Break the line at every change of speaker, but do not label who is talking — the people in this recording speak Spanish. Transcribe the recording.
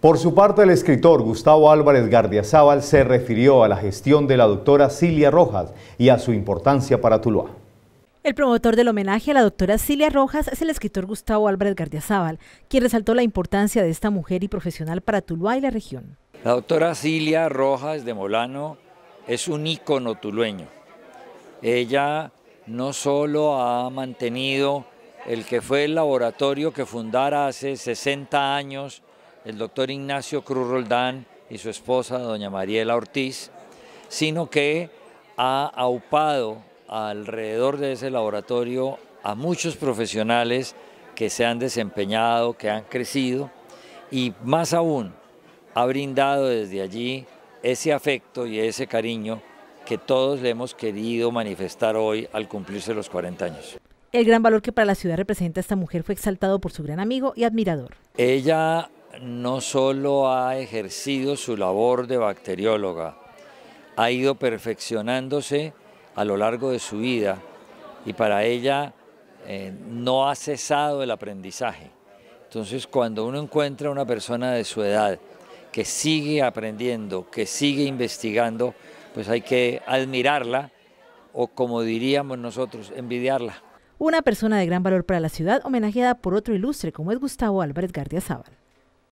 Por su parte, el escritor Gustavo Álvarez Gardiazabal se refirió a la gestión de la doctora Cilia Rojas y a su importancia para Tuluá.
El promotor del homenaje a la doctora Cilia Rojas es el escritor Gustavo Álvarez Gardiazabal, quien resaltó la importancia de esta mujer y profesional para Tuluá y la región.
La doctora Cilia Rojas de Molano es un ícono tulueño. Ella no solo ha mantenido el que fue el laboratorio que fundara hace 60 años el doctor Ignacio Cruz Roldán y su esposa, doña Mariela Ortiz, sino que ha aupado alrededor de ese laboratorio a muchos profesionales que se han desempeñado, que han crecido y más aún ha brindado desde allí ese afecto y ese cariño que todos le hemos querido manifestar hoy al cumplirse los 40 años.
El gran valor que para la ciudad representa esta mujer fue exaltado por su gran amigo y admirador.
Ella no solo ha ejercido su labor de bacterióloga, ha ido perfeccionándose a lo largo de su vida y para ella eh, no ha cesado el aprendizaje. Entonces cuando uno encuentra a una persona de su edad que sigue aprendiendo, que sigue investigando, pues hay que admirarla o como diríamos nosotros, envidiarla.
Una persona de gran valor para la ciudad homenajeada por otro ilustre como es Gustavo Álvarez García Zaval.